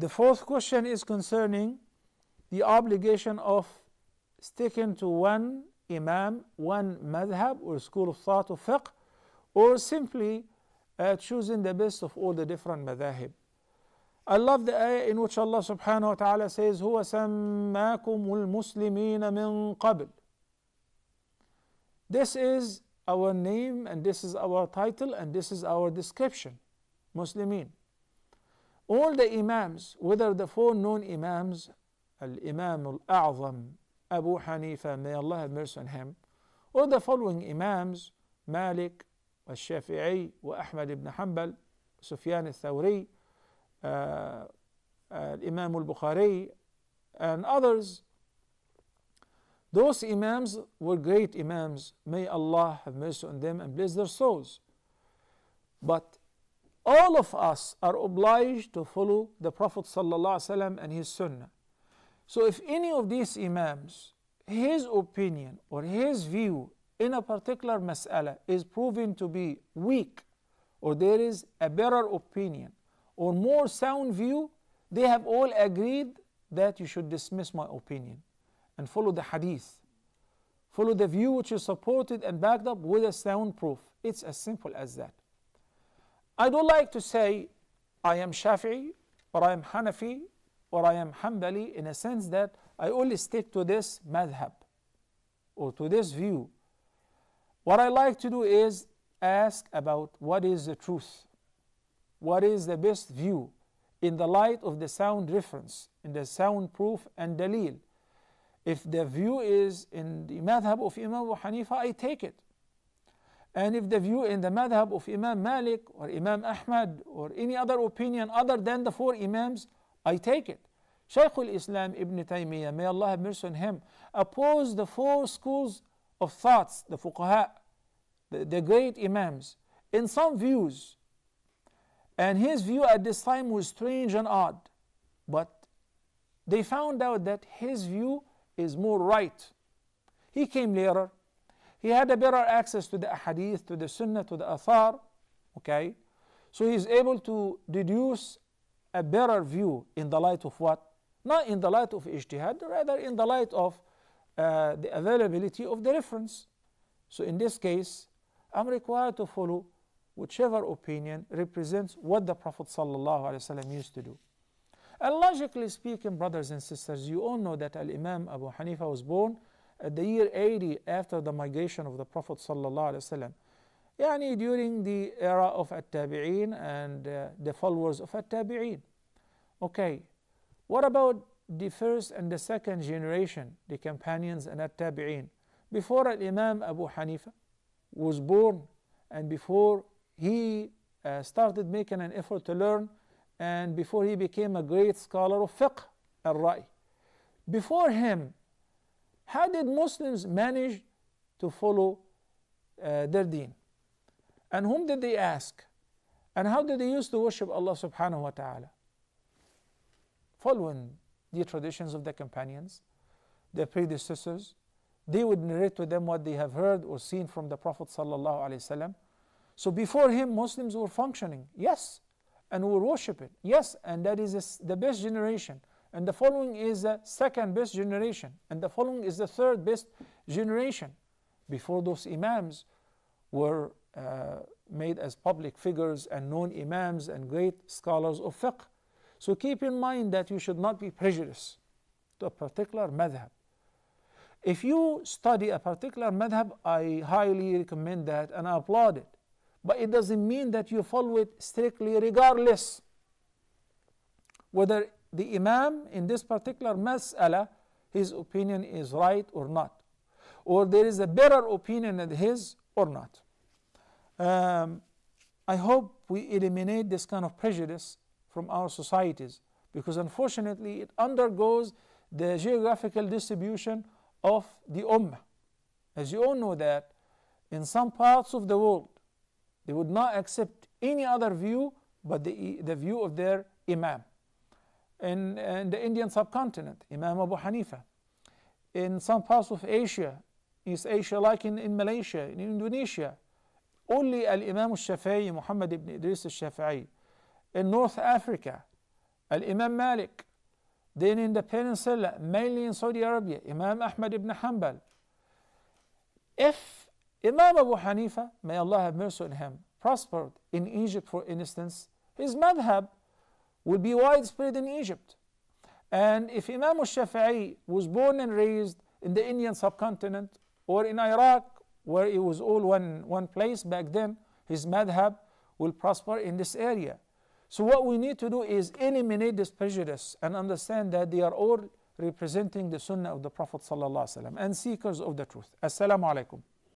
The fourth question is concerning the obligation of sticking to one imam, one madhab or school of thought of fiqh, or simply uh, choosing the best of all the different madhahib. I love the ayah in which Allah subhanahu wa ta'ala says, هُوَ سَمَّاكُمُ الْمُسْلِمِينَ مِنْ قَبْلِ This is our name and this is our title and this is our description, Muslimin. all the imams whether the four known imams الإمام الأعظم Abu Hanifa may Allah have mercy on him or the following imams Malik والشافعي وأحمد بن حنبل سفيان الثوري uh, الإمام البخاري and others Those Imams were great Imams. May Allah have mercy on them and bless their souls. But all of us are obliged to follow the Prophet ﷺ and his sunnah. So if any of these imams, his opinion or his view in a particular mas'ala is proven to be weak or there is a better opinion or more sound view, they have all agreed that you should dismiss my opinion and follow the hadith. Follow the view which is supported and backed up with a sound proof. It's as simple as that. I don't like to say I am Shafi'i or I am Hanafi or I am Hanbali in a sense that I only stick to this madhab or to this view. What I like to do is ask about what is the truth, what is the best view in the light of the sound reference, in the sound proof and dalil. If the view is in the madhab of Imam Abu Hanifa, I take it. And if the view in the madhab of Imam Malik or Imam Ahmad or any other opinion other than the four Imams, I take it. Shaykhul Islam Ibn Taymiyyah, may Allah have mercy on him, opposed the four schools of thoughts, the fuqaha, the, the great Imams, in some views. And his view at this time was strange and odd. But they found out that his view is more right. He came later he had a better access to the hadith, to the sunnah, to the athar. Okay? So he's able to deduce a better view in the light of what? Not in the light of ijtihad, rather in the light of uh, the availability of the reference. So in this case, I'm required to follow whichever opinion represents what the Prophet ﷺ used to do. And logically speaking, brothers and sisters, you all know that Al Imam Abu Hanifa was born at the year 80 after the migration of the Prophet sallallahu yani during the era of At-Tabi'in and uh, the followers of At-Tabi'in. Okay, what about the first and the second generation, the companions and At-Tabi'in? Before Al-Imam Abu Hanifa was born and before he uh, started making an effort to learn and before he became a great scholar of fiqh, al-ra'i. Before him, how did Muslims manage to follow uh, their deen? And whom did they ask? And how did they use to worship Allah subhanahu wa ta'ala? Following the traditions of their companions, their predecessors, they would narrate to them what they have heard or seen from the Prophet sallallahu alaihi wasallam. So before him, Muslims were functioning, yes, and were worshiping, yes, and that is the best generation and the following is the second best generation, and the following is the third best generation. Before those imams were uh, made as public figures and known imams and great scholars of fiqh. So keep in mind that you should not be prejudiced to a particular madhab. If you study a particular madhab, I highly recommend that and I applaud it. But it doesn't mean that you follow it strictly regardless whether the Imam in this particular mas'ala, his opinion is right or not. Or there is a better opinion than his or not. Um, I hope we eliminate this kind of prejudice from our societies because unfortunately it undergoes the geographical distribution of the Ummah. As you all know that in some parts of the world they would not accept any other view but the, the view of their Imam in, in the Indian subcontinent, Imam Abu Hanifa. In some parts of Asia, East Asia, like in, in Malaysia, in Indonesia, only Al Imam al Shafi'i, Muhammad ibn Idris al Shafi'i. In North Africa, Al Imam Malik. Then in the peninsula, mainly in Saudi Arabia, Imam Ahmad ibn Hanbal. If Imam Abu Hanifa, may Allah have mercy on him, prospered in Egypt, for instance, his madhab would be widespread in Egypt. And if Imam al-Shafi'i was born and raised in the Indian subcontinent or in Iraq, where it was all one, one place back then, his madhab will prosper in this area. So what we need to do is eliminate this prejudice and understand that they are all representing the sunnah of the Prophet and seekers of the truth. Assalamu alaikum.